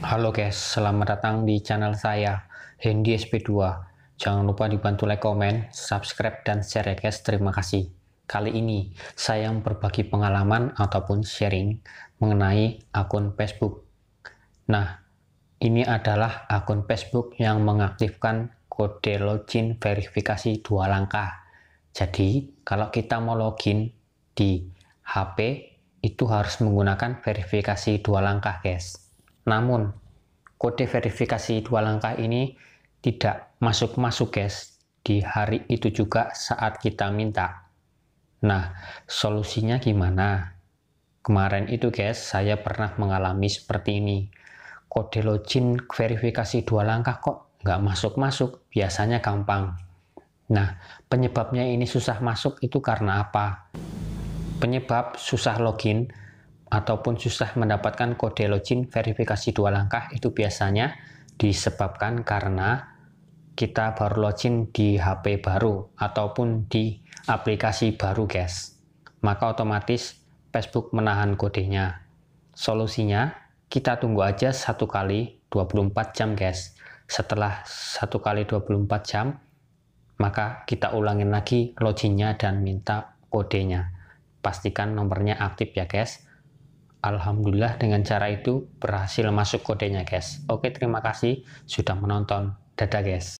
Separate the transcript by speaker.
Speaker 1: Halo guys, selamat datang di channel saya, Hendy SP2. Jangan lupa dibantu like, komen, subscribe, dan share ya guys. Terima kasih. Kali ini, saya berbagi pengalaman ataupun sharing mengenai akun Facebook. Nah, ini adalah akun Facebook yang mengaktifkan kode login verifikasi dua langkah. Jadi, kalau kita mau login di HP, itu harus menggunakan verifikasi dua langkah guys. Namun, kode verifikasi dua langkah ini tidak masuk-masuk guys di hari itu juga saat kita minta. Nah, solusinya gimana? Kemarin itu guys, saya pernah mengalami seperti ini. Kode login verifikasi dua langkah kok nggak masuk-masuk, biasanya gampang. Nah, penyebabnya ini susah masuk itu karena apa? Penyebab susah login ataupun susah mendapatkan kode login verifikasi dua langkah itu biasanya disebabkan karena kita baru login di HP baru ataupun di aplikasi baru guys. Maka otomatis Facebook menahan kodenya. Solusinya kita tunggu aja satu kali 24 jam guys. Setelah satu kali 24 jam maka kita ulangin lagi loginnya dan minta kodenya. Pastikan nomornya aktif ya guys Alhamdulillah dengan cara itu berhasil masuk kodenya guys. Oke terima kasih sudah menonton. Dadah guys.